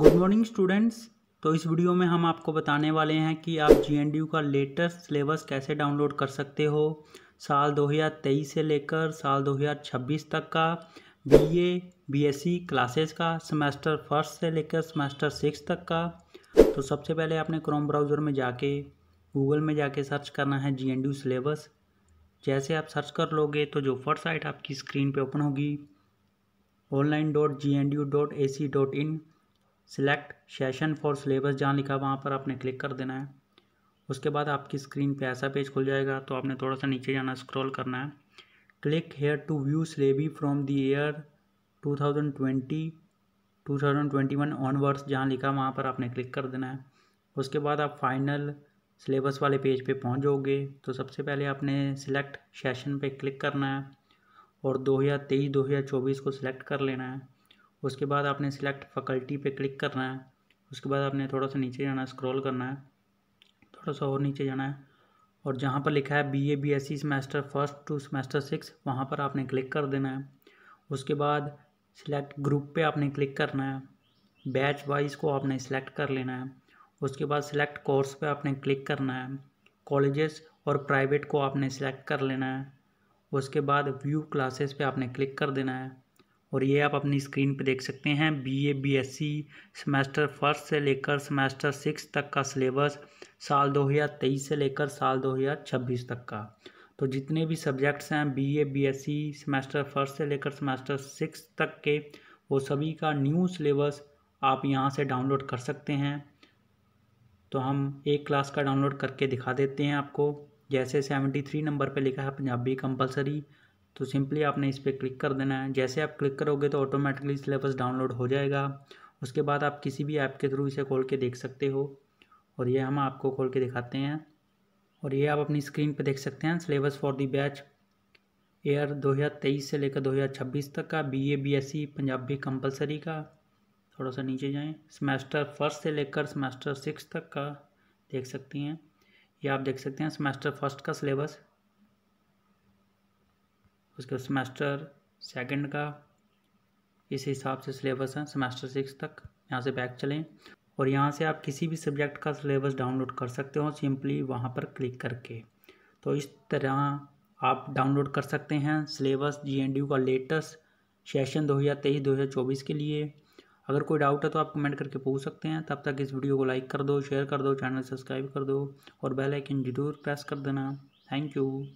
good morning students तो इस video में हम आपको बताने वाले हैं कि आप जी का लेटेस्ट सिलेबस कैसे डाउनलोड कर सकते हो साल 2023 से लेकर साल 2026 तक का B A B S C classes का सेमेस्टर फर्स्ट से लेकर सेमेस्टर सिक्स तक का तो सबसे पहले आपने क्रोम ब्राउज़र में जाके गूगल में जाके सर्च करना है जी सिलेबस जैसे आप सर्च कर लोगे तो जो फर्स्ट साइट आपकी स्क्रीन पर ओपन होगी online dot G N D U dot A C dot in select session for syllabus जहाँ लिखा वहाँ पर आपने क्लिक कर देना है उसके बाद आपकी स्क्रीन पे ऐसा पेज खुल जाएगा तो आपने थोड़ा सा नीचे जाना स्क्रॉल करना है click here to view syllabi from the year 2020 2021 onwards जहाँ लिखा वहाँ पर आपने क्लिक कर देना है उसके बाद आप फाइनल सिलेबस वाले पेज पे पहुँच जाओगे तो सबसे पहले आपने सिलेक्ट सेशन पे क्लिक करना है और दो हज़ार चौबीस को सिलेक्ट कर लेना है उसके बाद आपने सिलेक्ट फैकल्टी पे क्लिक करना है उसके बाद आपने थोड़ा सा नीचे जाना है स्क्रॉल करना है थोड़ा सा और नीचे जाना है और जहाँ पर लिखा है B A B S C semester first to semester six वहाँ पर आपने क्लिक कर देना है उसके बाद सिलेक्ट ग्रुप पे आपने क्लिक करना है बैच वाइज को आपने सिलेक्ट कर लेना है उसके बाद सिलेक्ट कोर्स पे आपने क्लिक करना है कॉलेजेस और प्राइवेट को आपने सिलेक्ट कर लेना है उसके बाद व्यू क्लासेस पे आपने क्लिक कर देना है और ये आप अपनी स्क्रीन पर देख सकते हैं B B A S C semester first से लेकर सेमेस्टर सिक्स तक का सिलेबस साल दो हजार तेईस से लेकर साल दो हज़ार छब्बीस तक का तो जितने भी सब्जेक्ट्स हैं B B A S C semester first से लेकर सेमेस्टर सिक्स तक के वो सभी का न्यू सिलेबस आप यहाँ से डाउनलोड कर सकते हैं तो हम एक क्लास का डाउनलोड करके दिखा देते हैं आपको जैसे सेवेंटी थ्री नंबर पर लिखा है पंजाबी कंपलसरी तो सिंपली आपने इस पर क्लिक कर देना है जैसे आप क्लिक करोगे तो ऑटोमेटिकली सिलेबस डाउनलोड हो जाएगा उसके बाद आप किसी भी ऐप के थ्रू इसे खोल के देख सकते हो और ये हम आपको खोल के दिखाते हैं और ये आप अपनी स्क्रीन पर देख सकते हैं syllabus for the batch year 2023 से लेकर 2026 तक का B A B S C Punjabi compulsory का थोड़ा सा नीचे जाएं सेमेस्टर फर्स्ट से लेकर सेमेस्टर सिक्स तक का देख सकती हैं ये आप देख सकते हैं सेमेस्टर फर्स्ट का सिलेबस उसके बाद सेमेस्टर सेकंड का इस हिसाब से सिलेबस है सेमेस्टर सिक्स तक यहाँ से बैक चलें और यहाँ से आप किसी भी सब्जेक्ट का सिलेबस डाउनलोड कर सकते हो सिंपली वहाँ पर क्लिक करके तो इस तरह आप डाउनलोड कर सकते हैं सिलेबस जीएनडीयू का लेटेस्ट सेशन दो दो हज़ार तेईस हज़ार चौबीस के लिए अगर कोई डाउट है तो आप कमेंट करके पूछ सकते हैं तब तक इस वीडियो को लाइक कर दो शेयर कर दो चैनल सब्सक्राइब कर दो और बेल आइकन जरूर प्रेस कर देना थैंक यू